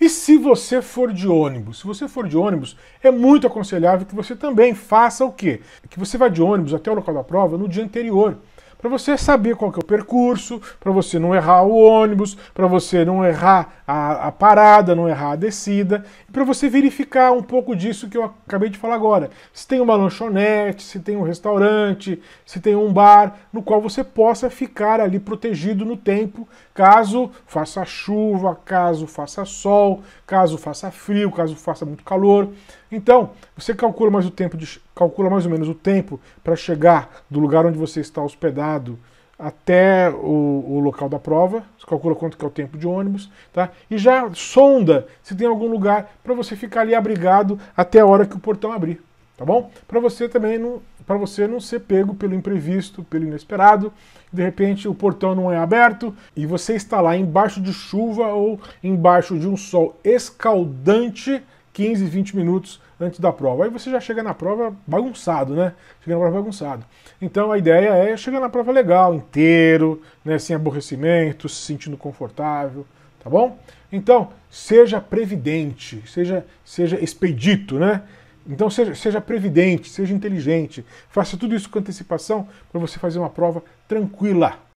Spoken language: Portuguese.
E se você for de ônibus, se você for de ônibus, é muito aconselhável que você também faça o quê? Que você vá de ônibus até o local da prova no dia anterior para você saber qual que é o percurso, para você não errar o ônibus, para você não errar a, a, parada, não errar a descida, e para você verificar um pouco disso que eu acabei de falar agora. Se tem uma lanchonete, se tem um restaurante, se tem um bar, no qual você possa ficar ali protegido no tempo, caso faça chuva, caso faça sol, caso faça frio, caso faça muito calor. Então, você calcula mais o tempo de, calcula mais ou menos o tempo para chegar do lugar onde você está hospedado estado até o, o, local da prova, você calcula quanto que é o tempo de ônibus, tá? E já sonda se tem algum lugar para você ficar ali abrigado até a hora que o portão abrir, tá bom? Para você também não para você não ser pego pelo imprevisto, pelo inesperado, de repente o portão não é aberto e você está lá embaixo de chuva ou embaixo de um sol escaldante, 15, 20 minutos antes da prova. Aí você já chega na prova bagunçado, né? Chega na prova bagunçado. Então a ideia é chegar na prova legal, inteiro, né, sem aborrecimento, se sentindo confortável, tá bom? Então, seja previdente, seja, seja expedito, né? Então seja, seja previdente, seja inteligente, faça tudo isso com antecipação para você fazer uma prova tranquila.